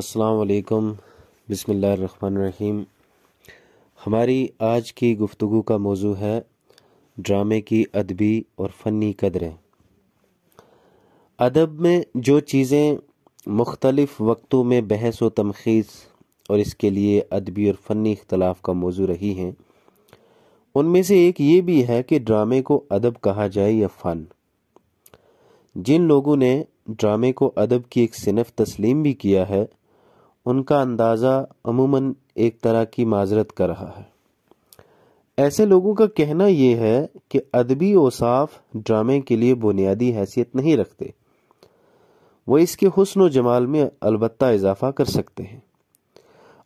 अस्सलाम बसमिल्लर रहीम हमारी आज की गुफ्तु का मौजू है ड्रामे की अदबी और फ़नी कदरें अदब में जो चीज़ें मुख्तलिफ़ वक्तों में बहस व तमखीज़ और इसके लिए अदबी और फ़नी इख्तलाफ का मौजू रही हैं उनमें से एक ये भी है कि ड्रामे को अदब कहा जाए या फ़न जिन लोगों ने ड्रामे को अदब की एक सिनफ तस्लीम भी किया है उनका अंदाज़ा अमूमन एक तरह की माजरत कर रहा है ऐसे लोगों का कहना यह है कि अदबी ओसाफ ड्रामे के लिए बुनियादी हैसियत नहीं रखते वो इसके हसन व जमाल में अलबत् इजाफा कर सकते हैं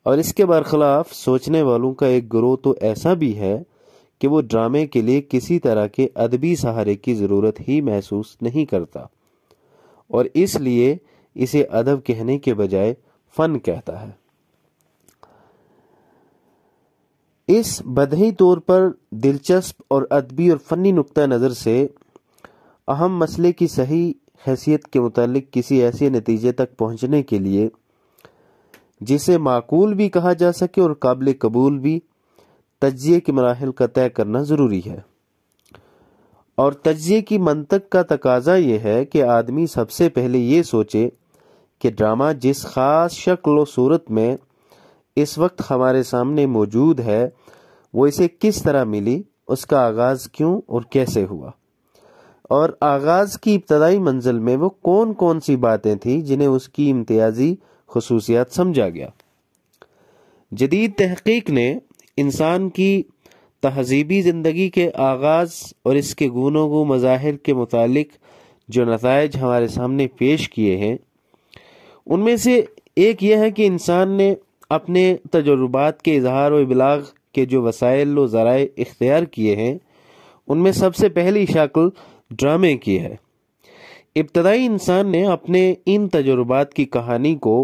और इसके बरखिलाफ सोचने वालों का एक ग्रोह तो ऐसा भी है कि वो ड्रामे के लिए किसी तरह के अदबी सहारे की ज़रूरत ही महसूस नहीं करता और इसलिए इसे अदब कहने के बजाय फन कहता है इस बदही तौर पर दिलचस्प और अदबी और फनी नुक़ नज़र से अहम मसले की सही हैसियत के मुतालिक किसी ऐसे नतीजे तक पहुंचने के लिए जिसे माकूल भी कहा जा सके और काबिल कबूल भी तजिए के मराहल का तय करना ज़रूरी है और तजिए की मंतक का तकाजा यह है कि आदमी सबसे पहले ये सोचे कि ड्रामा जिस ख़ास शक्ल व सूरत में इस वक्त हमारे सामने मौजूद है वो इसे किस तरह मिली उसका आगाज़ क्यों और कैसे हुआ और आगाज़ की इब्तदाई मंजिल में वो कौन कौन सी बातें थीं जिन्हें उसकी इम्तियाज़ी खसूसियात समझा गया जदीद तहकीक ने इंसान की तहजीबी ज़िंदगी के आगाज़ और इसके गुनों को मज़ाहिर के मुतालिक जो नतज हमारे सामने पेश किए हैं उनमें से एक ये है कि इंसान ने अपने तजुर्बात के इजहार व इबलाग के जो वसाइल व ज़रा इख्तियार किए हैं उनमें सबसे पहली शक्ल ड्रामे की है इब्तदाई इंसान ने अपने इन तजुर्बात की कहानी को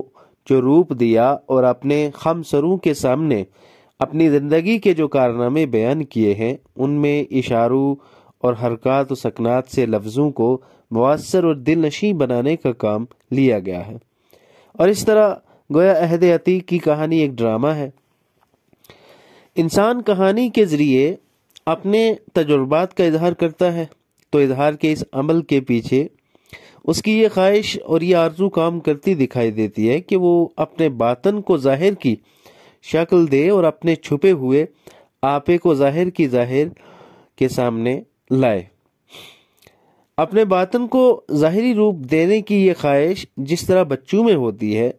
जो रूप दिया और अपने खमसरों के सामने अपनी ज़िंदगी के जो कारनामे बयान किए हैं उनमें इशारों और हरकत व सकनात से लफ्ज़ों को मवसर और दिल नशी बनाने का काम लिया गया है और इस तरह गोया अहद अतीक की कहानी एक ड्रामा है इंसान कहानी के ज़रिए अपने तजुर्बात का इजहार करता है तो इजहार के इस अमल के पीछे उसकी ये ख्वाहिश और ये आरजू काम करती दिखाई देती है कि वो अपने बातन को ज़ाहिर की शक्ल दे और अपने छुपे हुए आपे को ज़ाहिर की ज़ाहिर के सामने लाए अपने बातन को ज़ाहरी रूप देने की ये ख्वाहिश जिस तरह बच्चों में होती है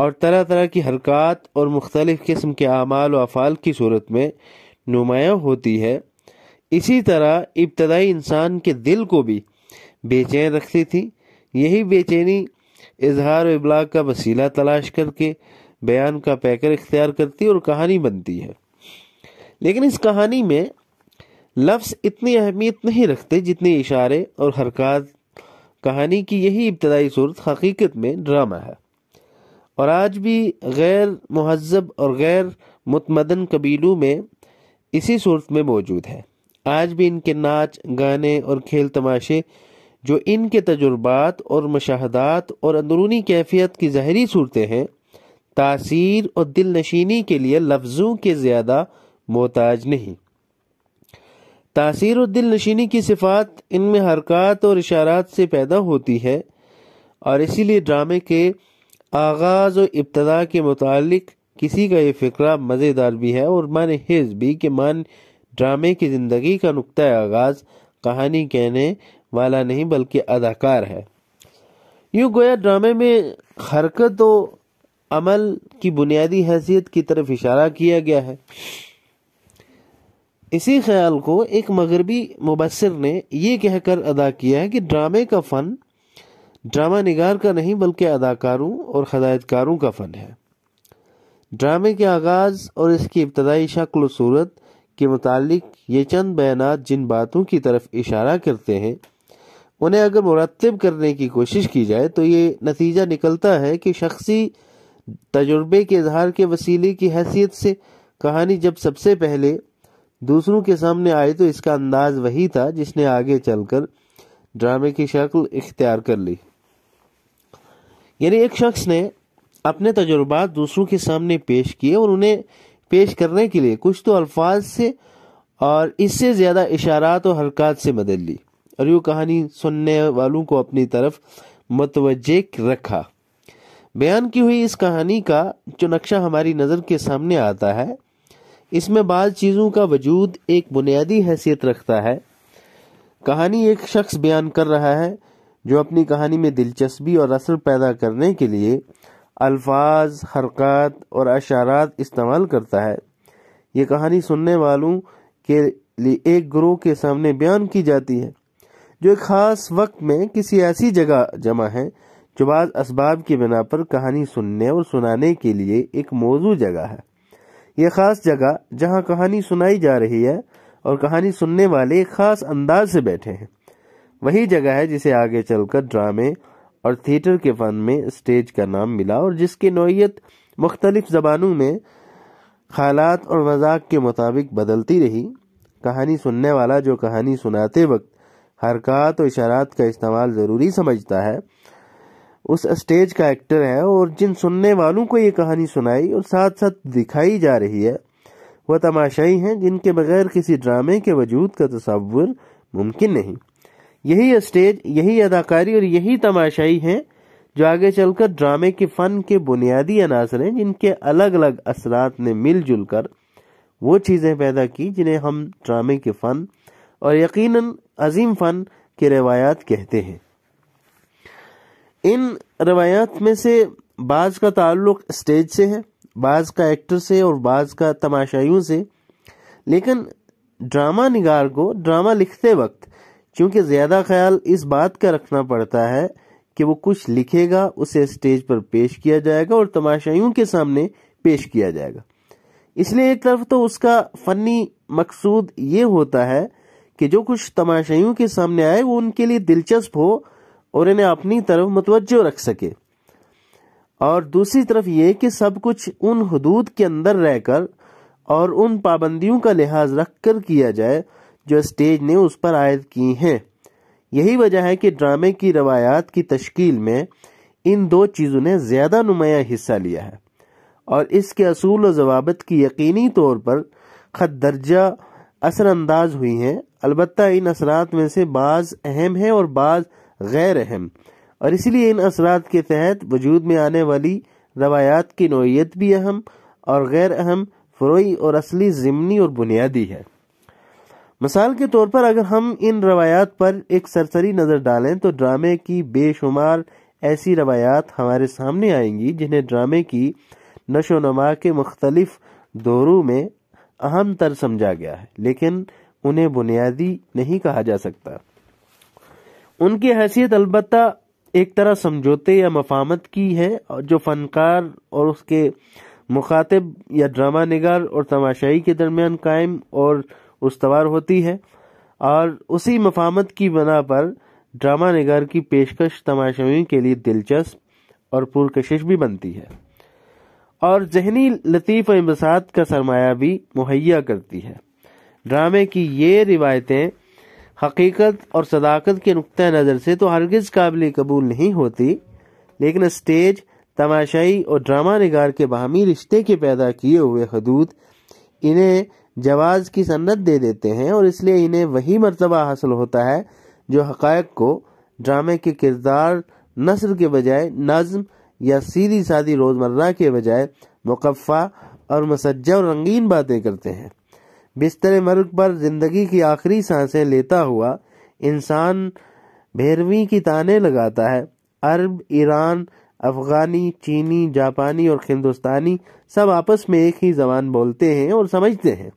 और तरह तरह की हरकत और मुख्तलिफ़ किस्म के अमाल वफाल अफ़ाल की सूरत में नुमाया होती है इसी तरह इब्तदाई इंसान के दिल को भी बेचैन रखती थी यही बेचैनी इजहार इबलाग का वसीला तलाश करके बयान का पैकर इख्तियार करती और कहानी बनती है लेकिन इस कहानी में लफ्ज़ इतनी अहमियत नहीं रखते जितने इशारे और हरकत कहानी की यही इब्तदाई सूरत हकीकत में ड्रामा है और आज भी गैर महजब और गैर मतमदन कबीलों में इसी सूरत में मौजूद है आज भी इनके नाच गाने और खेल तमाशे जो इनके तजुर्बात और मशाहदात और अंदरूनी कैफियत की जहरी सूरतें हैं तासीर और दिल नशीनी के लिए लफ्ज़ों के ज़्यादा मोहताज नहीं तासीर दिल नशीनी की सिफात इनमें हरकत और इशारात से पैदा होती है और इसीलिए ड्रामे के आगाज़ और इब्तदा के मुतालिक किसी का ये फ़िक्रा मज़ेदार भी है और मान हेज भी कि मान ड्रामे की ज़िंदगी का नुकतः आगाज़ कहानी कहने वाला नहीं बल्कि अदाकार है यूँ गोया ड्रामे में हरकत और अमल की बुनियादी हैसियत की तरफ इशारा किया गया है इसी ख्याल को एक मगरबी मुबसर ने ये कहकर अदा किया है कि ड्रामे का फ़न ड्रामा निगार का नहीं बल्कि अदाकारों और हदायतकारों का फ़न है ड्रामे के आगाज़ और इसकी इब्तदाई शक्ल सूरत के मतलब ये चंद बयानात जिन बातों की तरफ इशारा करते हैं उन्हें अगर मुरतब करने की कोशिश की जाए तो ये नतीजा निकलता है कि शख्सी तजुर्बे के इजहार के वसीले की हैसियत से कहानी जब सबसे पहले दूसरों के सामने आए तो इसका अंदाज वही था जिसने आगे चलकर ड्रामे की शक्ल इख्तियार कर ली यानी एक शख्स ने अपने तजुर्बात दूसरों के सामने पेश किए और उन्हें पेश करने के लिए कुछ तो अल्फाज से और इससे ज़्यादा इशारात और हरकत से बदल ली और यूँ कहानी सुनने वालों को अपनी तरफ मतवजह रखा बयान की हुई इस कहानी का जो नक्शा हमारी नज़र के सामने आता है इसमें बाद चीज़ों का वजूद एक बुनियादी हैसियत रखता है कहानी एक शख्स बयान कर रहा है जो अपनी कहानी में दिलचस्पी और असर पैदा करने के लिए अल्फाज हरकत और अशारात इस्तेमाल करता है ये कहानी सुनने वालों के लिए एक ग्रोह के सामने बयान की जाती है जो एक ख़ास वक्त में किसी ऐसी जगह जमा है जो बाद इसबाब की बिना पर कहानी सुनने और सुनाने के लिए एक मौजू जगह है ये खास जगह जहाँ कहानी सुनाई जा रही है और कहानी सुनने वाले एक खास अंदाज से बैठे हैं वही जगह है जिसे आगे चलकर ड्रामे और थिएटर के फन में स्टेज का नाम मिला और जिसकी नोयत मुख्तलिफ जबानों में हालात और मजाक के मुताबिक बदलती रही कहानी सुनने वाला जो कहानी सुनाते वक्त हरकत और इशारात का इस्तेमाल ज़रूरी समझता है उस स्टेज का एक्टर है और जिन सुनने वालों को ये कहानी सुनाई और साथ साथ दिखाई जा रही है वह तमाशाई हैं जिनके बगैर किसी ड्रामे के वजूद का तस्वुर मुमकिन नहीं यही स्टेज यही अदाकारी और यही तमाशाई हैं जो आगे चलकर ड्रामे के फ़न के बुनियादी अनासर हैं जिनके अलग अलग असरात ने मिलजुल कर वो चीज़ें पैदा की जिन्हें हम ड्रामे के फ़न और यकीनन अजीम फ़न के रवायात कहते हैं इन रवायात में से बाज का ताल्लुक स्टेज से है बाज का एक्टर से और बाज का तमाशाइयों से लेकिन ड्रामा निगार को ड्रामा लिखते वक्त क्योंकि ज़्यादा ख्याल इस बात का रखना पड़ता है कि वो कुछ लिखेगा उसे स्टेज पर पेश किया जाएगा और तमाशाइयों के सामने पेश किया जाएगा इसलिए एक तरफ तो उसका फ़नी मकसूद ये होता है कि जो कुछ तमाशाइयों के सामने आए वो उनके लिए दिलचस्प हो और इन्हें अपनी तरफ मतवजो रख सके और दूसरी तरफ ये कि सब कुछ उन हदूद के अंदर रहकर और उन पाबंदियों का लिहाज रख कर किया जाए जो स्टेज ने उस पर आयद की हैं यही वजह है कि ड्रामे की रवायात की तश्कील में इन दो चीज़ों ने ज़्यादा नुमाया हिस्सा लिया है और इसके असूल और जवाबत की यकीनी तौर पर खत दर्जा असरानंदाज हुई हैं अलबत् इन असरात में से बाज़ अहम हैं और बाज़ गैर अहम और इसलिए इन असरात के तहत वजूद में आने वाली रवायात की नोयत भी अहम और गैर अहम फरोही और असली ज़मनी और बुनियादी है मिसाल के तौर पर अगर हम इन रवायात पर एक सरसरी नज़र डालें तो ड्रामे की बेशुमार ऐसी रवायात हमारे सामने आएंगी जिन्हें ड्रामे की नशो नमा के मुख्तलिफ दौरों में अहम तर समझा गया है लेकिन उन्हें बुनियादी नहीं कहा जा सकता उनकी हैसियत अलबत् एक तरह समझौते या मफामत की है जो फनकार और उसके मुखातब या ड्रामा निगार और तमाशाई के दरमियान कायम और उसवार होती है और उसी मफामत की बना पर ड्रामा निगार की पेशकश तमाशाइयों के लिए दिलचस्प और पुरकशिश भी बनती है और जहनी लतीफ़ इमसाद का सरमाया भी मुहैया करती है ड्रामे की ये रिवायतें हकीकत और सदाकत के नुक़ नज़र से तो हरगज़ काबिल कबूल नहीं होती लेकिन स्टेज तमाशाई और ड्रामा नगार के बाहमी रिश्ते के पैदा किए हुए हदूद इन्हें जवाज़ की सन्नत दे देते हैं और इसलिए इन्हें वही मरतबा हासिल होता है जो हक़ को ड्रामे के किरदार नसर के बजाय नज्म या सीधी सादी रोज़मर्रा के बजाय मुकफ़ा और मसज्जा और रंगीन बातें करते हैं बिस्तर मर्ग पर जिंदगी की आखिरी सांसें लेता हुआ इंसान भैरवी की ताने लगाता है अरब ईरान अफगानी चीनी जापानी और हिंदुस्तानी सब आपस में एक ही जबान बोलते हैं और समझते हैं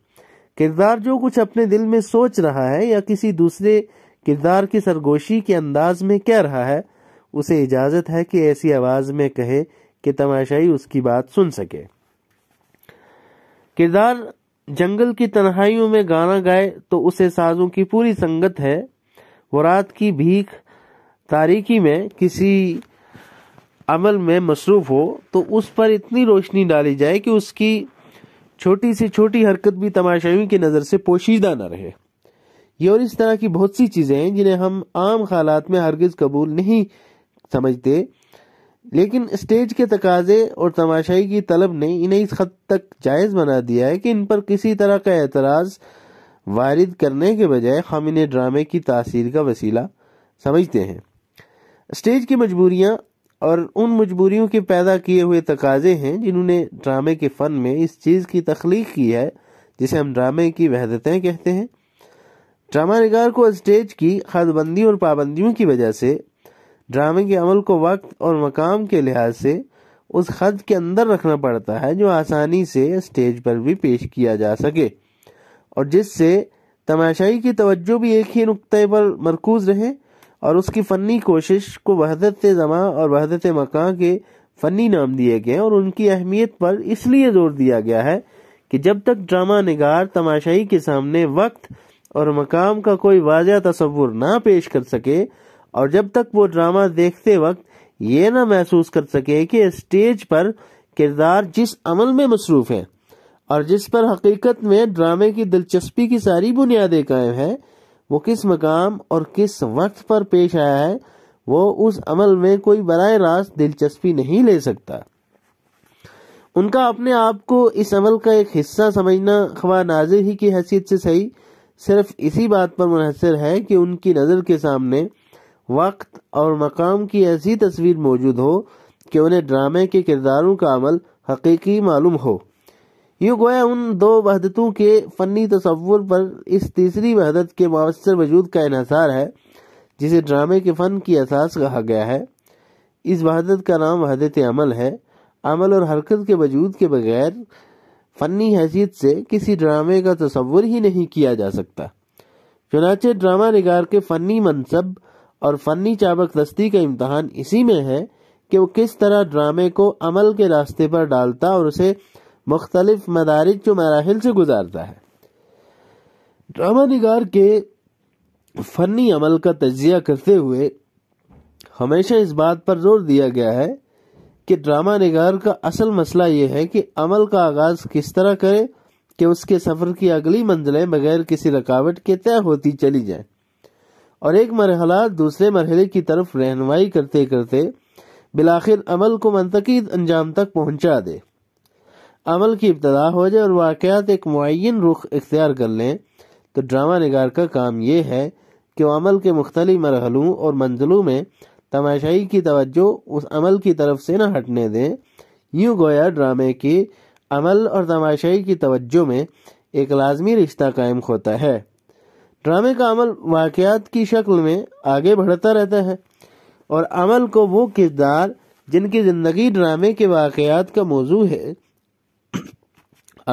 किरदार जो कुछ अपने दिल में सोच रहा है या किसी दूसरे किरदार की सरगोशी के अंदाज में कह रहा है उसे इजाज़त है कि ऐसी आवाज़ में कहे कि तमाशाई उसकी बात सुन सके किरदार जंगल की तन्हाइयों में गाना गाए तो उसे साजों की पूरी संगत है वो रात की भीख तारीकी में किसी अमल में मसरूफ़ हो तो उस पर इतनी रोशनी डाली जाए कि उसकी छोटी से छोटी हरकत भी तमाशाइयों की नज़र से पोशीदा न रहे ये और इस तरह की बहुत सी चीज़ें हैं जिन्हें हम आम हालात में हरगज़ कबूल नहीं समझते लेकिन स्टेज के तकाजे और तमाशाई की तलब ने इन्हें इस हद तक जायज़ बना दिया है कि इन पर किसी तरह का एतराज़ वारिद करने के बजाय हम इन्हें ड्रामे की तासीर का वसीला समझते हैं स्टेज की मजबूरियाँ और उन मजबूरियों के पैदा किए हुए तकाजे हैं जिन्होंने ड्रामे के फ़न में इस चीज़ की तख्लीक की है जिसे हम ड्रामे की वहदतें कहते हैं ड्रामा नगार को स्टेज की हदबंदी और पाबंदियों की वजह से ड्रामे के अमल को वक्त और मकाम के लिहाज से उस खत के अंदर रखना पड़ता है जो आसानी से स्टेज पर भी पेश किया जा सके और जिससे तमाशाई की तवज्जो भी एक ही नुक्ते पर मरकूज रहे और उसकी फ़नी कोशिश को वहदत जमा और वहदत मकाम के फ़नी नाम दिए गए और उनकी अहमियत पर इसलिए जोर दिया गया है कि जब तक ड्रामा नगार तमाशाई के सामने वक्त और मकाम का कोई वाजा तस्वुर ना पेश कर सके और जब तक वो ड्रामा देखते वक्त ये ना महसूस कर सके कि स्टेज पर किरदार जिस अमल में मसरूफ है और जिस पर हकीकत में ड्रामे की दिलचस्पी की सारी बुनियादें कायम है वो किस मकाम और किस वक्त पर पेश आया है वो उस अमल में कोई बर रास्त दिलचस्पी नहीं ले सकता उनका अपने आप को इस अमल का एक हिस्सा समझना खबा नाजिर ही की हैसियत से सही सिर्फ इसी बात पर मुनहसर है कि उनकी नज़र के सामने वक्त और मकाम की ऐसी तस्वीर मौजूद हो कि उन्हें ड्रामे के किरदारों का अमल हकीकी मालूम हो यूँ गोया उन दो वहदतों के फ़नी तस्वुर पर इस तीसरी वहदत के मवसर वजूद का इसार है जिसे ड्रामे के फ़न की असास कहा गया है इस वहदत का नाम वहदत अमल है अमल और हरकत के वजूद के बगैर फ़नी हैसियत से किसी ड्रामे का तस्वुर ही नहीं किया जा सकता चुनाचे ड्रामा निगार के फ़नी मनसब और फनी चाबक दस्ती का इम्तहान इसी में है कि वो किस तरह ड्रामे को अमल के रास्ते पर डालता और उसे मुख्तलिफ मदारज मराहल से गुजारता है ड्रामा निगार के फनी अमल का तजिया करते हुए हमेशा इस बात पर जोर दिया गया है कि ड्रामा निगार का असल मसला यह है कि अमल का आगाज किस तरह करे कि उसके सफर की अगली मंजिलें बगैर किसी रकावट के तय होती चली जाए और एक मरहला दूसरे मरहले की तरफ रहनमाई करते करते बिलाखिर अमल को मनतकी अंजाम तक पहुंचा दे अमल की इब्तदा हो जाए और वाक़ात एक मुन रुख इख्तियार कर लें तो ड्रामा नगार का काम यह है कि वह अमल के मुख्त मरहलों और मंजिलों में तमाशाई की तवज्जो उस अमल की तरफ से न हटने दें यूं गोया ड्रामे की अमल और तमाशाई की तवज्जो में एक लाजमी रिश्ता कायम होता है ड्रामे का अमल वाकयात की शक्ल में आगे बढ़ता रहता है और अमल को वो किरदार जिनकी ज़िंदगी ड्रामे के वाकयात का मौजू है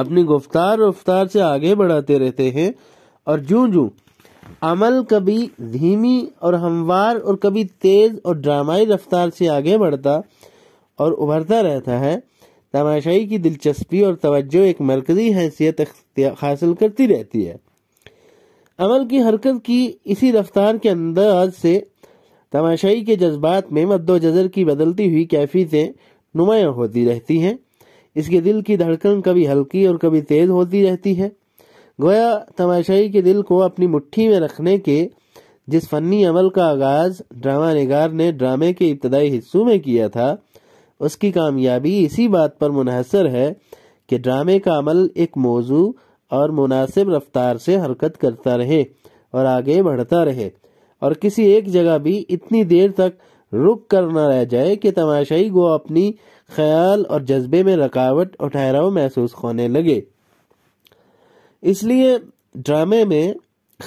अपनी गुफ्तार रफ्तार से आगे बढ़ाते रहते हैं और जू जू अमल कभी धीमी और हमवार और कभी तेज़ और ड्रामाई रफ्तार से आगे बढ़ता और उभरता रहता है तमाशाई की दिलचस्पी और तवज्जो एक मरकज़ी हैसियत हासिल करती रहती है अमल की हरकत की इसी रफ्तार के अंदाज से तमाशाई के जज्बात में मद्दो जजर की बदलती हुई कैफीतें नुमाया होती रहती हैं इसके दिल की धड़कन कभी हल्की और कभी तेज़ होती रहती है गोया तमाशाई के दिल को अपनी मुट्ठी में रखने के जिस फनी अमल का आगाज़ ड्रामा नगार ने ड्रामे के इब्तदाई हिस्सों में किया था उसकी कामयाबी इसी बात पर मुनहसर है कि ड्रामे का अमल एक मौजू और मुनासिब रफ्तार से हरकत करता रहे और आगे बढ़ता रहे और किसी एक जगह भी इतनी देर तक रुक कर न रह जाए कि तमाशाई को अपनी ख्याल और जज्बे में रकावट और ठहराव महसूस होने लगे इसलिए ड्रामे में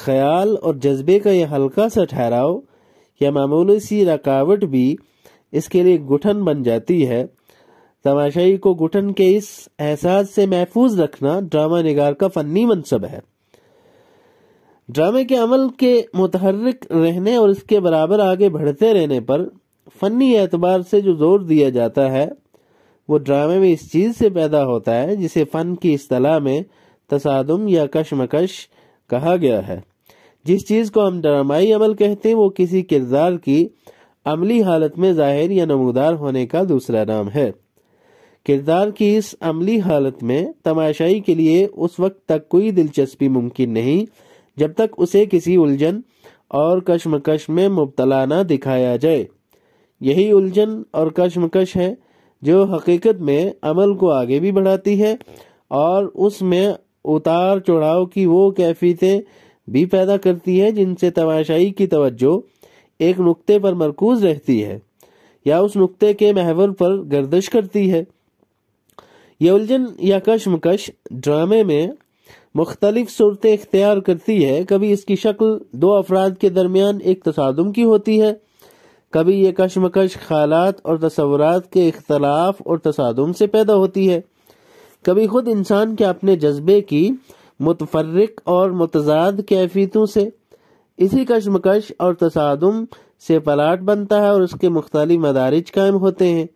ख्याल और जज्बे का यह हल्का सा ठहराव या मामूली सी रकावट भी इसके लिए गुठन बन जाती है तमाशाई को घुटन के इस एहसास से महफूज रखना ड्रामा निगार का फनी मनसब है ड्रामे के अमल के मुतहरक रहने और इसके बराबर आगे बढ़ते रहने पर फनी एतबार से जो जोर दिया जाता है वो ड्रामे में इस चीज़ से पैदा होता है जिसे फ़न की असलाह में तसादम या कशमकश कहा गया है जिस चीज़ को हम ड्रामाई अमल कहते हैं वो किसी किरदार की अमली हालत में जाहिर या नमोदार होने का दूसरा नाम है किरदार की इस अमली हालत में तमाशाई के लिए उस वक्त तक कोई दिलचस्पी मुमकिन नहीं जब तक उसे किसी उलझन और कश्मकश में मुबतला न दिखाया जाए यही उलझन और कश्मकश है जो हकीकत में अमल को आगे भी बढ़ाती है और उसमें उतार चढ़ाव की वो कैफियतें भी पैदा करती है जिनसे तमाशाई की तवज्जो एक नुक्ते पर मरकूज रहती है या उस नुक्ते के महवर पर गर्दश करती है ये उलझन या कशमकश ड्रामे में मुख्तलिफ सूरतें इख्तियार करती है कभी इसकी शक्ल दो अफराद के दरमियान एक तसादम की होती है कभी यह कशमकश ख्यालात और तस्वरत के इख्तलाफ और तसादम से पैदा होती है कभी खुद इंसान के अपने जज्बे की मुतफरक और मुतजाद कैफियतों से इसी कशमकश और तसादम से पलाट बनता है और उसके मुख्तलि मदारज कायम होते हैं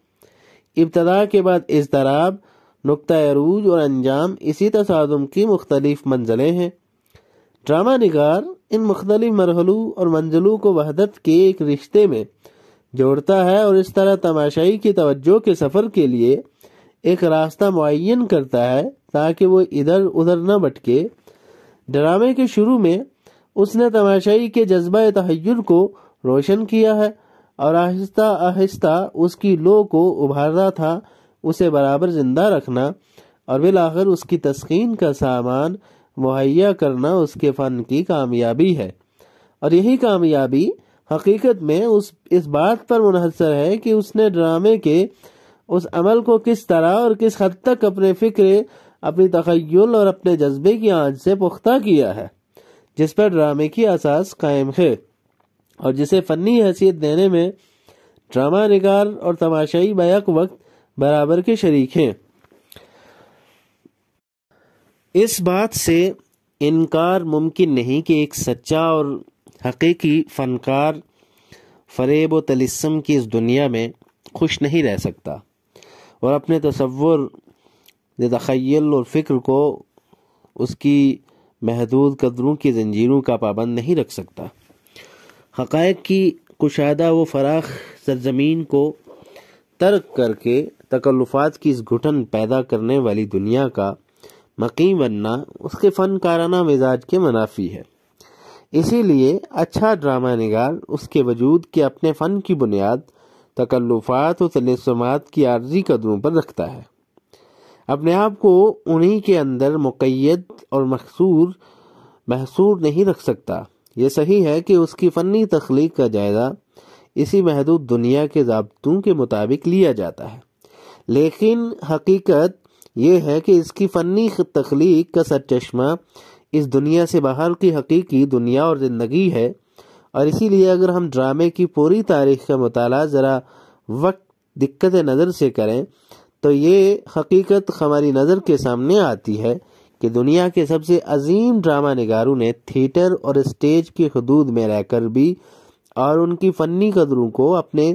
इब्तदा के बाद इसतराब नुक़ अरूज और अंजाम इसी तसादम की मुख्तलिफ मंजिलें हैं ड्रामा निगार इन मुख्तलिफ मरहलों और मंजिलों को वहदत के एक रिश्ते में जोड़ता है और इस तरह तमाशाई की तवज्जो के सफ़र के लिए एक रास्ता मुन करता है ताकि वो इधर उधर न भटके ड्रामे के शुरू में उसने तमाशाई के जज्बा तहयर को रोशन किया है और आहिस्ता आहिस्ता उसकी लो को उभार था उसे बराबर जिंदा रखना और बिलाखिर उसकी तस्किन का सामान मुहैया करना उसके फ़न की कामयाबी है और यही कामयाबी हकीकत में उस इस बात पर मुनहसर है कि उसने ड्रामे के उस अमल को किस तरह और किस हद तक अपने फ़िक्र अपनी तखयल और अपने जज्बे की आंच से पुख्ता किया है जिस पर ड्रामे की असास कायम है और जिसे फ़नी हैसियत देने में ड्रामा निगार और तमाशाई बैक वक्त बराबर के शरीक हैं इस बात से इनकार मुमकिन नहीं कि एक सच्चा और हकीकी फनकार फरेब व तलस्म की इस दुनिया में खुश नहीं रह सकता और अपने तस्वुर तखैल और फ़िक्र को उसकी महदूद कदरों की जंजीरों का पाबंद नहीं रख सकता हक़ की कुशादा व फराख सरजमीन को तर्क करके तकल्लुफात की इस घुटन पैदा करने वाली दुनिया का मकी बनना उसके फनकाराना मिजाज के मुनाफी है इसीलिए अच्छा ड्रामा निगार उसके वजूद के अपने फ़न की बुनियाद तकल्लुफात और तलस्मात की आर्जी कदमों पर रखता है अपने आप को उन्हीं के अंदर मुकैद और मखसूर महसूर नहीं रख सकता यह सही है कि उसकी फ़नी तख्लीक का जायज़ा इसी महदूद दुनिया के जबतों के मुताबिक लिया जाता है लेकिन हकीकत यह है कि इसकी फ़नी तख्लीक का सरचश्मा इस दुनिया से बाहर की हकीकी दुनिया और ज़िंदगी है और इसीलिए अगर हम ड्रामे की पूरी तारीख का मताल ज़रा वक्त दिक्कत नज़र से करें तो ये हकीकत हमारी नज़र के सामने आती है कि दुनिया के सबसे अजीम ड्रामा निगारों ने थिएटर और स्टेज की हदूद में रहकर भी और उनकी फ़नी कदरों को अपने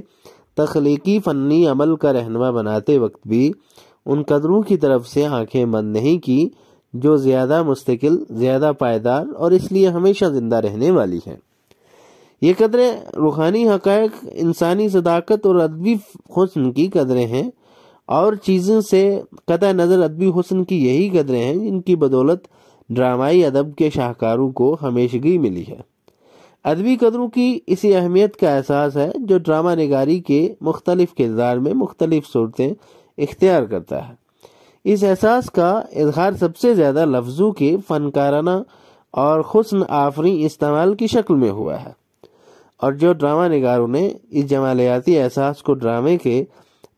तख्लीकी फ़नी अमल का रहनमा बनाते वक्त भी उन कदरों की तरफ से आंखें बंद नहीं की जो ज़्यादा मुस्तकिल ज़्यादा पायदार और इसलिए हमेशा ज़िंदा रहने वाली हैं ये कदरें रूहानी हक़ इंसानी सदाकत और अदबी हसन की कदरें हैं और चीज़ों से कत नज़र अदबी हसन की यही कदरें हैं जिनकी बदौलत ड्रामाई अदब के शाहकारों को हमेशगी मिली है अदबी कदरों की इसी अहमियत का एहसास है जो ड्रामा नगारी के मुख्तलिफ किरदार में मुख्तलिफ सूरतें इख्तियार करता है इस एहसास का इजहार सबसे ज़्यादा लफ्ज़ों के फनकाराना और हसन आफरी इस्तेमाल की शक्ल में हुआ है और जो ड्रामा नगारों ने इस जमालियाती एहसास को ड्रामे के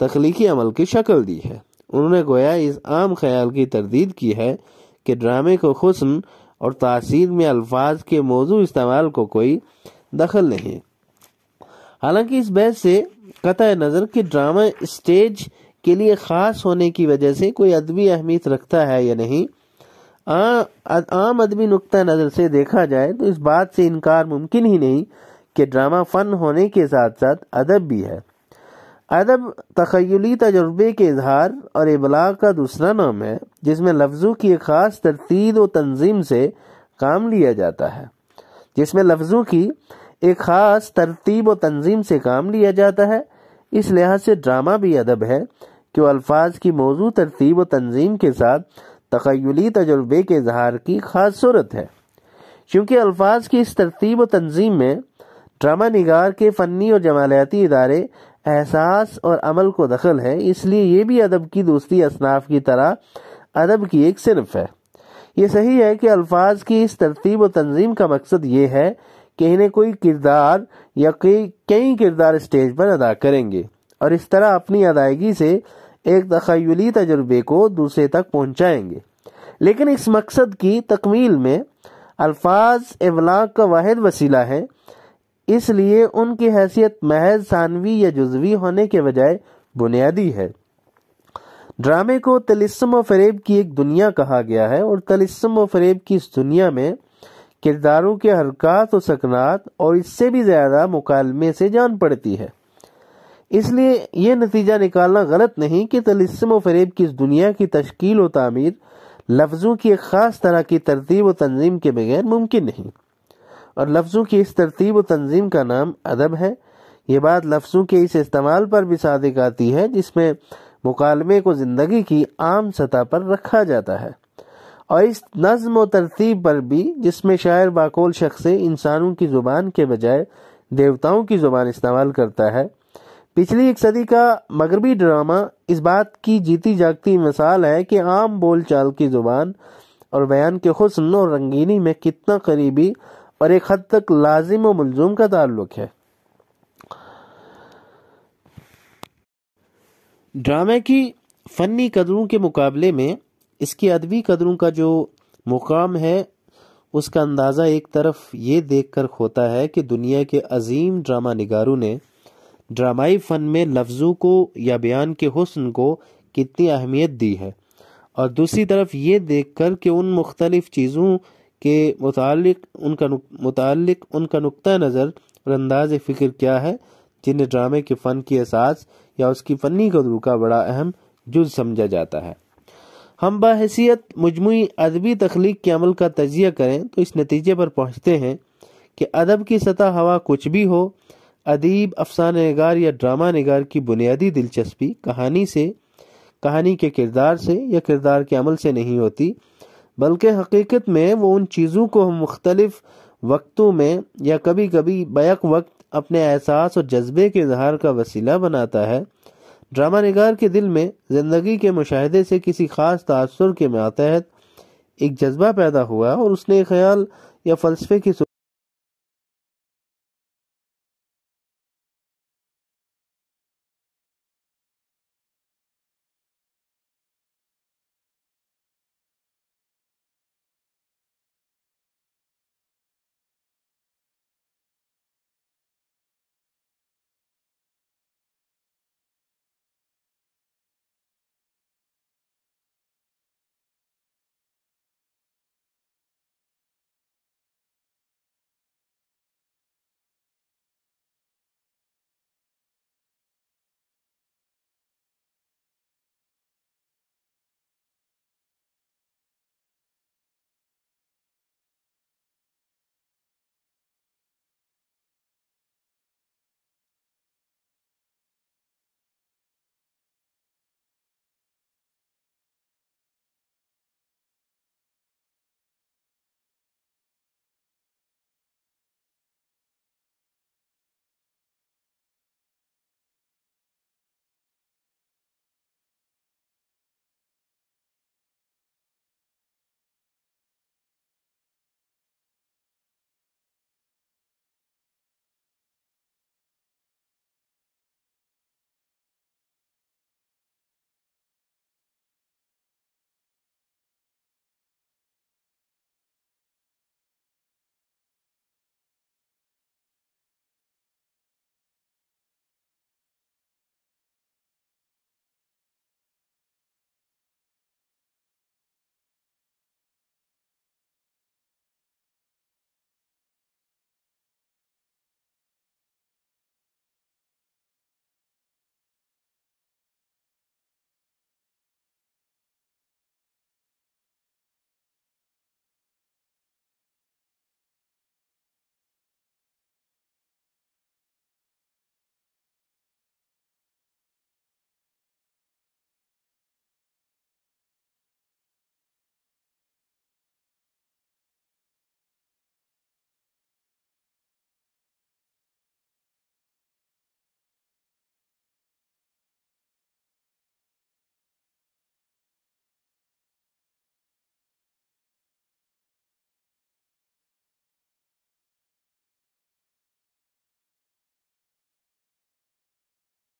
तख्लीकी अमल की शक्ल दी है उन्होंने गोया इस आम ख्याल की तरदीद की है कि ड्रामे को हसन और तासीर में अल्फाज के मौजू इस्तेमाल को कोई दखल नहीं हालांकि इस बहस से कत नज़र कि ड्रामा स्टेज के लिए ख़ास होने की वजह से कोई अदबी अहमियत रखता है या नहीं आ, आम अदबी नुक़ नज़र से देखा जाए तो इस बात से इनकार मुमकिन ही नहीं कि ड्रामा फ़न होने के साथ साथ अदब भी है अदब तखयली तजर्बे के इजहार और इबलाग का दूसरा नाम है जिसमें लफ्ज़ों की एक ख़ास तरतीब और तंजीम से काम लिया जाता है जिसमें लफ्ज़ों की एक ख़ास तरतीब और तंजीम से काम लिया जाता है इस लिहाज से ड्रामा भी अदब है कि अल्फाज की मौजू तरतीब व तंजीम के साथ तखयली तजुर्बे के इजहार की खास सूरत है क्योंकि अल्फाज की इस तरतीब व तंजीम में ड्रामा निगार के फ़नी और जमालियाती इदारे एहसास और अमल को दखल है इसलिए यह भी अदब की दूसरी असनाफ की तरह अदब की एक सिर्फ है ये सही है कि अल्फाज की इस तरतीब व तंजीम का मकसद ये है कि इन्हें कोई किरदार या कई कई किरदार स्टेज पर अदा करेंगे और इस तरह अपनी अदायगी से एक तखयली तजुर्बे को दूसरे तक पहुंचाएंगे लेकिन इस मकसद की तकमील में अल्फाज इवलाक का वाद वसीला है इसलिए उनकी हैसियत महज सानवी या जुजवी होने के बजाय बुनियादी है ड्रामे को तलिस्म और फरेब की एक दुनिया कहा गया है और तलिस्म और फरेब की इस दुनिया में किरदारों के हरकत और सकनात और इससे भी ज़्यादा मुकालमे से जान पड़ती है इसलिए यह नतीजा निकालना गलत नहीं कि तलिस्म और फरेब की इस दुनिया की तश्कील व तामीर लफ्ज़ों की एक ख़ास तरह की तरतीब व तंजीम के बगैर मुमकिन नहीं और लफ्ज़ों की इस तरतीब व तंजीम का नाम अदब है ये बात लफ्ज़ों के इस इस्तेमाल पर भी सादिक आती है जिसमें मुकालमे को ज़िंदगी की आम सतह पर रखा जाता है और इस नज़म व तरतीब पर भी जिसमें शायर बाकोल शख्स इंसानों की ज़ुबान के बजाय देवताओं की ज़ुबान इस्तेमाल करता है पिछली एक सदी का मगरबी ड्रामा इस बात की जीती जागती मिसाल है कि आम बोलचाल की ज़ुबान और बयान के हसन और रंगीनी में कितना करीबी और एक हद तक लाजिम और मुलजूम का ताल्लुक है ड्रामे की फ़नी कदरों के मुकाबले में इसकी अदबी कदरों का जो मुकाम है उसका अंदाज़ा एक तरफ ये देख कर होता है कि दुनिया के अजीम ड्रामा नगारों ने ड्रामाई फ़न में लफ्ज़ों को या बयान के हसन को कितनी अहमियत दी है और दूसरी तरफ ये देख कर कि उन मुख्तलिफ चीज़ों के मुतालिक उनका मुतालिक उनका नुक़ नज़र और अंदाज फ़िक्र क्या है जिन्हें ड्रामे के फ़न की एसास या उसकी फ़नी गदरू का बड़ा अहम जुज समझा जाता है हम बाहसीत मजमू अदबी तख्लीक के अमल का तजिया करें तो इस नतीजे पर पहुँचते हैं कि अदब की सतह हवा कुछ भी हो अदीब अफसान नगार या ड्रामा नगार की बुनियादी दिलचस्पी कहानी से कहानी के किरदार से या किरदार के अमल से नहीं होती बल्कि हकीकत में वो उन चीज़ों को हम मुख्तलिफ वक्तों में या कभी कभी बैक वक्त अपने एहसास और जज्बे के इजहार का वसीला बनाता है ड्रामा नगार के दिल में ज़िंदगी के मुशाहदे से किसी ख़ास तासर के मातहत एक जज्बा पैदा हुआ और उसने ख्याल या फ़लसफे की